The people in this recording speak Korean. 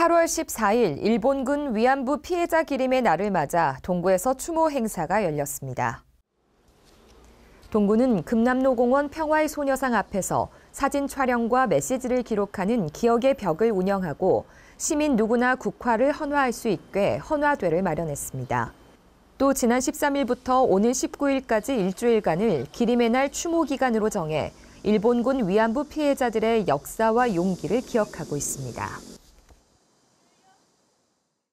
8월 14일 일본군 위안부 피해자 기림의 날을 맞아 동구에서 추모 행사가 열렸습니다. 동구는 금남로공원 평화의 소녀상 앞에서 사진 촬영과 메시지를 기록하는 기억의 벽을 운영하고 시민 누구나 국화를 헌화할 수 있게 헌화대를 마련했습니다. 또 지난 13일부터 오늘 19일까지 일주일간을 기림의 날 추모 기간으로 정해 일본군 위안부 피해자들의 역사와 용기를 기억하고 있습니다.